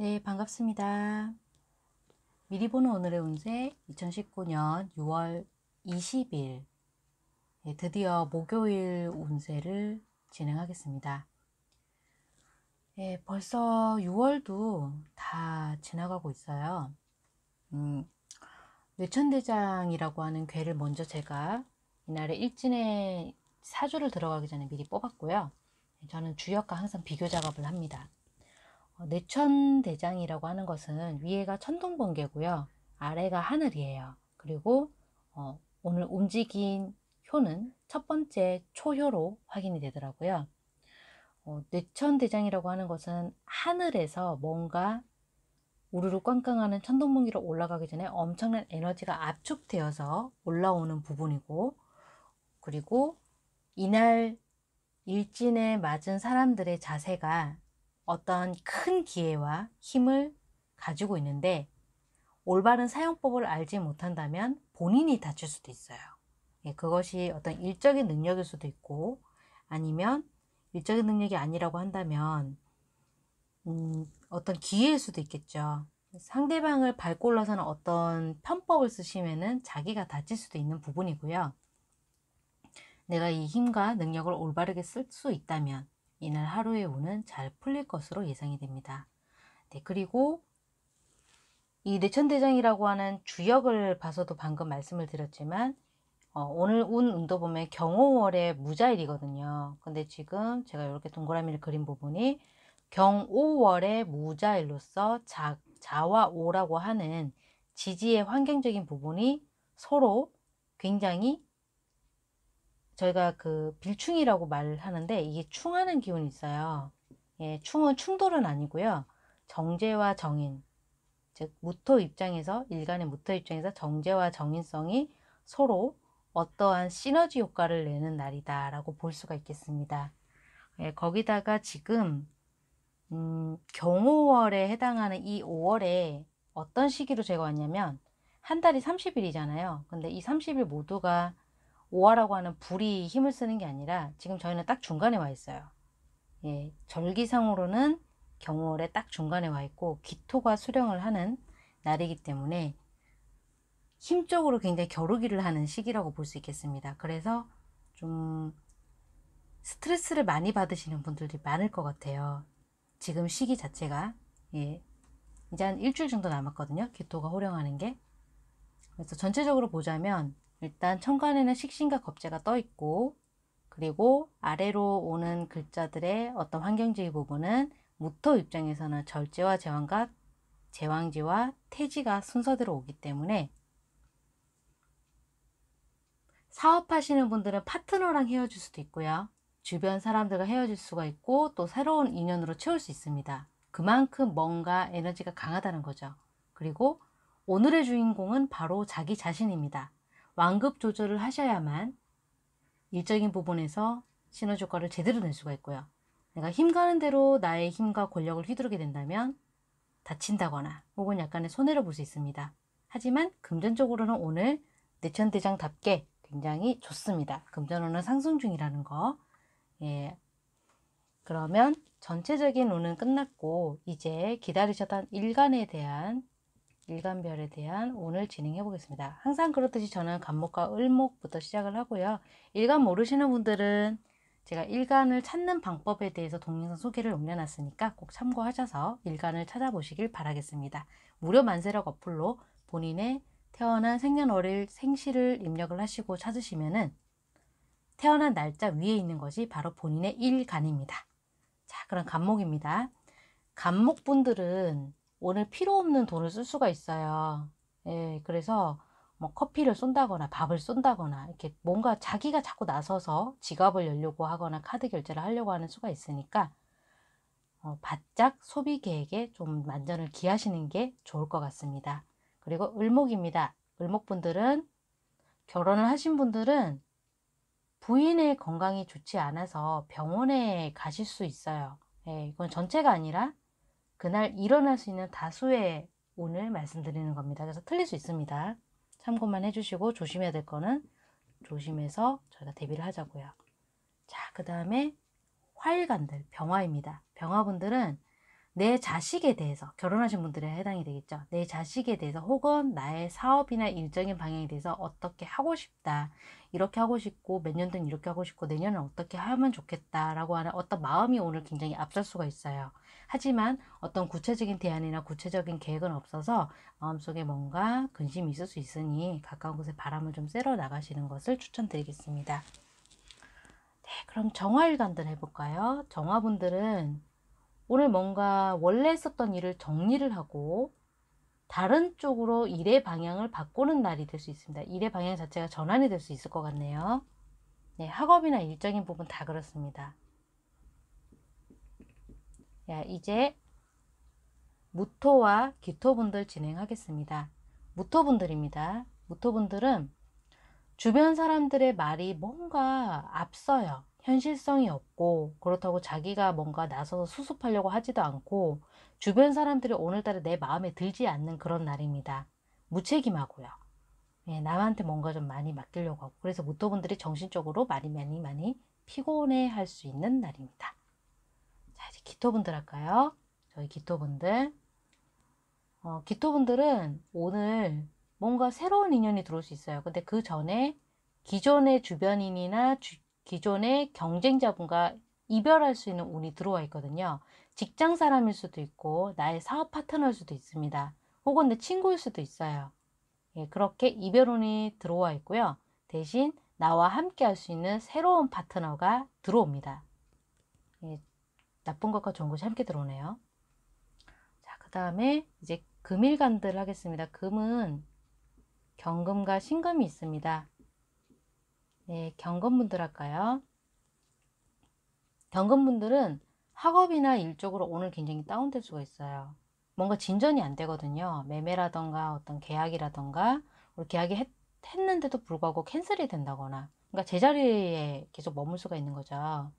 네, 반갑습니다. 미리 보는 오늘의 운세 2019년 6월 20일 네, 드디어 목요일 운세를 진행하겠습니다. 네, 벌써 6월도 다 지나가고 있어요. 음, 뇌천대장이라고 하는 괴를 먼저 제가 이날에 일진의 사주를 들어가기 전에 미리 뽑았고요. 저는 주역과 항상 비교 작업을 합니다. 어, 내천대장이라고 하는 것은 위에가 천둥번개고요. 아래가 하늘이에요. 그리고 어, 오늘 움직인 효는 첫 번째 초효로 확인이 되더라고요. 어, 뇌천대장이라고 하는 것은 하늘에서 뭔가 우르르 꽝꽝하는 천둥번개로 올라가기 전에 엄청난 에너지가 압축되어서 올라오는 부분이고 그리고 이날 일진에 맞은 사람들의 자세가 어떤 큰 기회와 힘을 가지고 있는데 올바른 사용법을 알지 못한다면 본인이 다칠 수도 있어요. 예, 그것이 어떤 일적인 능력일 수도 있고 아니면 일적인 능력이 아니라고 한다면 음, 어떤 기회일 수도 있겠죠. 상대방을 발골러서는 어떤 편법을 쓰시면 자기가 다칠 수도 있는 부분이고요. 내가 이 힘과 능력을 올바르게 쓸 수 있다면 이날 하루의 운은 잘 풀릴 것으로 예상이 됩니다. 네, 그리고 이 내천대장이라고 하는 주역을 봐서도 방금 말씀을 드렸지만 어, 오늘 운 운도 보면 경호월의 무자일이거든요. 근데 지금 제가 이렇게 동그라미를 그린 부분이 경오월의 무자일로서 자, 자와 오라고 하는 지지의 환경적인 부분이 서로 굉장히 저희가 그 빌충이라고 말하는데 이게 충하는 기운이 있어요. 예, 충은 충돌은 아니고요. 정제와 정인, 즉 무토 입장에서 일간의 무토 입장에서 정제와 정인성이 서로 어떠한 시너지 효과를 내는 날이다 라고 볼 수가 있겠습니다. 예, 거기다가 지금 음, 경호월에 해당하는 이 5월에 어떤 시기로 제가 왔냐면 한 달이 30일이잖아요. 근데 이 30일 모두가 오화라고 하는 불이 힘을 쓰는 게 아니라 지금 저희는 딱 중간에 와 있어요. 예, 절기상으로는 경월에 딱 중간에 와 있고 기토가 수령을 하는 날이기 때문에 힘적으로 굉장히 겨루기를 하는 시기라고 볼 수 있겠습니다. 그래서 좀 스트레스를 많이 받으시는 분들이 많을 것 같아요. 지금 시기 자체가 예, 이제 한 일주일 정도 남았거든요. 기토가 호령하는 게. 그래서 전체적으로 보자면 일단 천간에는 식신과 겁재가 떠 있고 그리고 아래로 오는 글자들의 어떤 환경지의 부분은 무토 입장에서는 절제와 제왕과 제왕지와 태지가 순서대로 오기 때문에 사업하시는 분들은 파트너랑 헤어질 수도 있고요. 주변 사람들과 헤어질 수가 있고 또 새로운 인연으로 채울 수 있습니다. 그만큼 뭔가 에너지가 강하다는 거죠. 그리고 오늘의 주인공은 바로 자기 자신입니다. 완급 조절을 하셔야만 일적인 부분에서 시너지 효과를 제대로 낼 수가 있고요. 내가 힘 가는 대로 나의 힘과 권력을 휘두르게 된다면 다친다거나 혹은 약간의 손해를 볼 수 있습니다. 하지만 금전적으로는 오늘 내천대장답게 굉장히 좋습니다. 금전운은 상승 중이라는 거. 예. 그러면 전체적인 운은 끝났고 이제 기다리셨던 일간에 대한 일간별에 대한 오늘 진행해 보겠습니다. 항상 그렇듯이 저는 간목과 을목부터 시작을 하고요. 일간 모르시는 분들은 제가 일간을 찾는 방법에 대해서 동영상 소개를 올려놨으니까 꼭 참고하셔서 일간을 찾아보시길 바라겠습니다. 무료 만세력 어플로 본인의 태어난 생년월일 생시를 입력을 하시고 찾으시면은 태어난 날짜 위에 있는 것이 바로 본인의 일간입니다. 자, 그럼 간목입니다. 간목분들은 오늘 필요 없는 돈을 쓸 수가 있어요. 예, 그래서 뭐 커피를 쏜다거나 밥을 쏜다거나 이렇게 뭔가 자기가 자꾸 나서서 지갑을 열려고 하거나 카드 결제를 하려고 하는 수가 있으니까 어, 바짝 소비 계획에 좀 만전을 기하시는 게 좋을 것 같습니다. 그리고 을목입니다. 을목분들은 결혼을 하신 분들은 부인의 건강이 좋지 않아서 병원에 가실 수 있어요. 예, 이건 전체가 아니라 그날 일어날 수 있는 다수의 운을 말씀드리는 겁니다. 그래서 틀릴 수 있습니다. 참고만 해주시고 조심해야 될 거는 조심해서 저희가 대비를 하자고요. 자, 그 다음에 화일간들, 병화입니다. 병화분들은 내 자식에 대해서, 결혼하신 분들에 해당이 되겠죠. 내 자식에 대해서 혹은 나의 사업이나 일적인 방향에 대해서 어떻게 하고 싶다. 이렇게 하고 싶고, 몇년 동안 이렇게 하고 싶고, 내년은 어떻게 하면 좋겠다라고 하는 어떤 마음이 오늘 굉장히 앞설 수가 있어요. 하지만 어떤 구체적인 대안이나 구체적인 계획은 없어서 마음속에 뭔가 근심이 있을 수 있으니 가까운 곳에 바람을 좀 쐬러 나가시는 것을 추천드리겠습니다. 네, 그럼 정화일간들 해볼까요? 정화분들은 오늘 뭔가 원래 했었던 일을 정리를 하고 다른 쪽으로 일의 방향을 바꾸는 날이 될 수 있습니다. 일의 방향 자체가 전환이 될 수 있을 것 같네요. 네, 학업이나 일적인 부분 다 그렇습니다. 야, 이제 무토와 기토분들 진행하겠습니다. 무토분들입니다. 무토분들은 주변 사람들의 말이 뭔가 앞서요. 현실성이 없고 그렇다고 자기가 뭔가 나서서 수습하려고 하지도 않고 주변 사람들이 오늘따라 내 마음에 들지 않는 그런 날입니다. 무책임하고요. 예, 남한테 뭔가 좀 많이 맡기려고 하고 그래서 무토분들이 정신적으로 많이 많이 많이 피곤해 할 수 있는 날입니다. 기토분들 할까요? 저희 기토분들. 어, 기토분들은 오늘 뭔가 새로운 인연이 들어올 수 있어요. 근데 그 전에 기존의 주변인이나 주, 기존의 경쟁자분과 이별할 수 있는 운이 들어와 있거든요. 직장 사람일 수도 있고 나의 사업 파트너일 수도 있습니다. 혹은 내 친구일 수도 있어요. 예, 그렇게 이별운이 들어와 있고요. 대신 나와 함께 할 수 있는 새로운 파트너가 들어옵니다. 예, 나쁜 것과 좋은 것이 함께 들어오네요. 자, 그 다음에 이제 금일간들 하겠습니다. 금은 경금과 신금이 있습니다. 네, 경금분들 할까요? 경금분들은 학업이나 일 쪽으로 오늘 굉장히 다운될 수가 있어요. 뭔가 진전이 안 되거든요. 매매라던가 어떤 계약이라던가 계약이 했, 했는데도 불구하고 캔슬이 된다거나 그러니까 제자리에 계속 머물 수가 있는 거죠.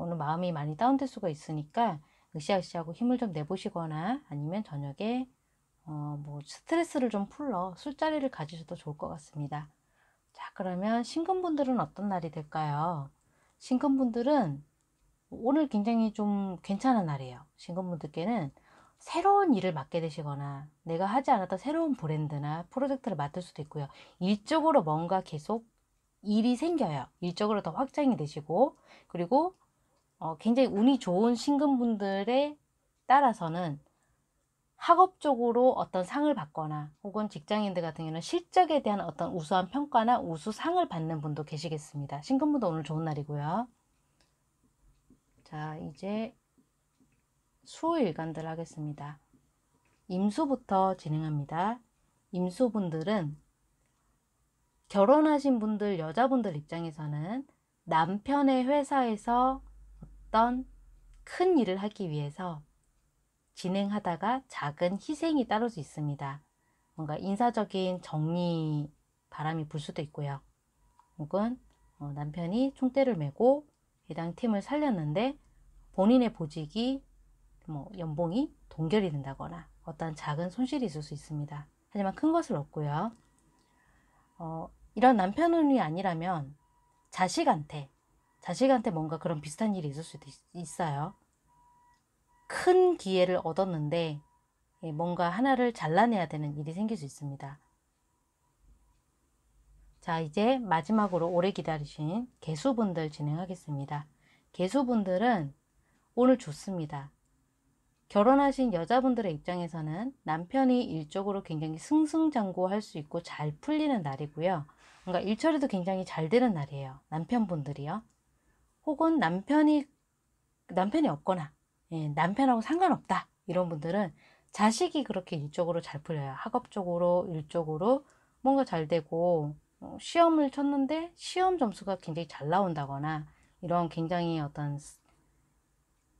오늘 마음이 많이 다운될 수가 있으니까 으쌰으쌰하고 힘을 좀 내보시거나 아니면 저녁에 어, 뭐 스트레스를 좀 풀러 술자리를 가지셔도 좋을 것 같습니다. 자 그러면 신금분들은 어떤 날이 될까요? 신금분들은 오늘 굉장히 좀 괜찮은 날이에요. 신금분들께는 새로운 일을 맡게 되시거나 내가 하지 않았던 새로운 브랜드나 프로젝트를 맡을 수도 있고요. 일적으로 뭔가 계속 일이 생겨요. 일적으로 더 확장이 되시고 그리고 어, 굉장히 운이 좋은 신금분들에 따라서는 학업적으로 어떤 상을 받거나 혹은 직장인들 같은 경우는 실적에 대한 어떤 우수한 평가나 우수상을 받는 분도 계시겠습니다. 신금분도 오늘 좋은 날이고요. 자, 이제 수일간들 하겠습니다. 임수부터 진행합니다. 임수분들은 결혼하신 분들, 여자분들 입장에서는 남편의 회사에서 어떤 큰 일을 하기 위해서 진행하다가 작은 희생이 따를 수 있습니다. 뭔가 인사적인 정리 바람이 불 수도 있고요. 혹은 어, 남편이 총대를 메고 해당 팀을 살렸는데 본인의 보직이 뭐 연봉이 동결이 된다거나 어떤 작은 손실이 있을 수 있습니다. 하지만 큰것은없고요 어, 이런 남편운이 아니라면 자식한테 자식한테 뭔가 그런 비슷한 일이 있을 수도 있, 어요큰 기회를 얻었는데 예, 뭔가 하나를 잘라내야 되는 일이 생길 수 있습니다. 자 이제 마지막으로 오래 기다리신 개수분들 진행하겠습니다. 개수분들은 오늘 좋습니다. 결혼하신 여자분들의 입장에서는 남편이 일적으로 굉장히 승승장구할 수 있고 잘 풀리는 날이고요. 뭔가 일처리도 굉장히 잘 되는 날이에요. 남편분들이요. 혹은 남편이 남편이 없거나 예, 남편하고 상관없다 이런 분들은 자식이 그렇게 일적으로 잘 풀려요. 학업 적으로 일적으로 뭔가 잘 되고 어, 시험을 쳤는데 시험 점수가 굉장히 잘 나온다거나 이런 굉장히 어떤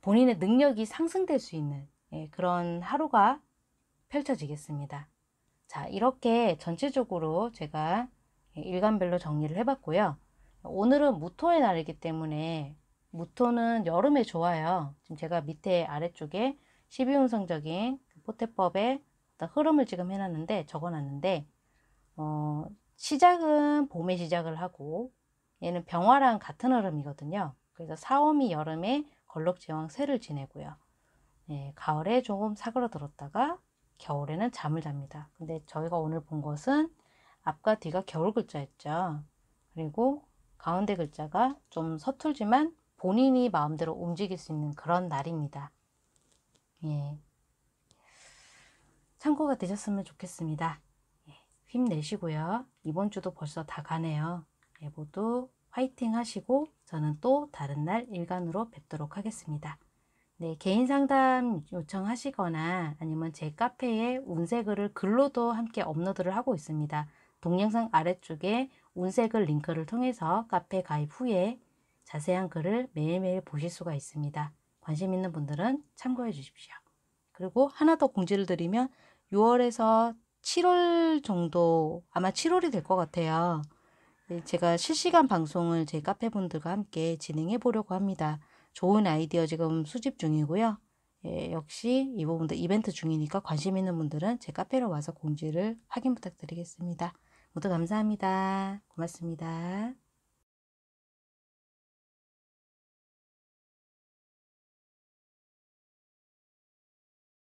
본인의 능력이 상승될 수 있는 예, 그런 하루가 펼쳐지겠습니다. 자 이렇게 전체적으로 제가 예, 일간별로 정리를 해봤고요. 오늘은 무토의 날이기 때문에 무토는 여름에 좋아요. 지금 제가 밑에 아래쪽에 12운성적인 그 포태법의 흐름을 지금 해놨는데 적어놨는데 어, 시작은 봄에 시작을 하고 얘는 병화랑 같은 흐름이거든요. 그래서 사오미 여름에 걸럭제왕 새를 지내고요. 예, 가을에 조금 사그러들었다가 겨울에는 잠을 잡니다. 근데 저희가 오늘 본 것은 앞과 뒤가 겨울 글자였죠. 그리고 가운데 글자가 좀 서툴지만 본인이 마음대로 움직일 수 있는 그런 날입니다. 예. 참고가 되셨으면 좋겠습니다. 예. 힘내시고요. 이번 주도 벌써 다 가네요. 예, 모두 화이팅 하시고 저는 또 다른 날 일간으로 뵙도록 하겠습니다. 네, 개인 상담 요청하시거나 아니면 제 카페에 운세 글을 글로도 함께 업로드를 하고 있습니다. 동영상 아래쪽에 운세 글 링크를 통해서 카페 가입 후에 자세한 글을 매일매일 보실 수가 있습니다. 관심 있는 분들은 참고해 주십시오. 그리고 하나 더 공지를 드리면 6월에서 7월 정도 아마 7월이 될 것 같아요. 예, 제가 실시간 방송을 제 카페 분들과 함께 진행해 보려고 합니다. 좋은 아이디어 지금 수집 중이고요. 예, 역시 이 부분도 이벤트 중이니까 관심 있는 분들은 제 카페로 와서 공지를 확인 부탁드리겠습니다. 모두 감사합니다. 고맙습니다.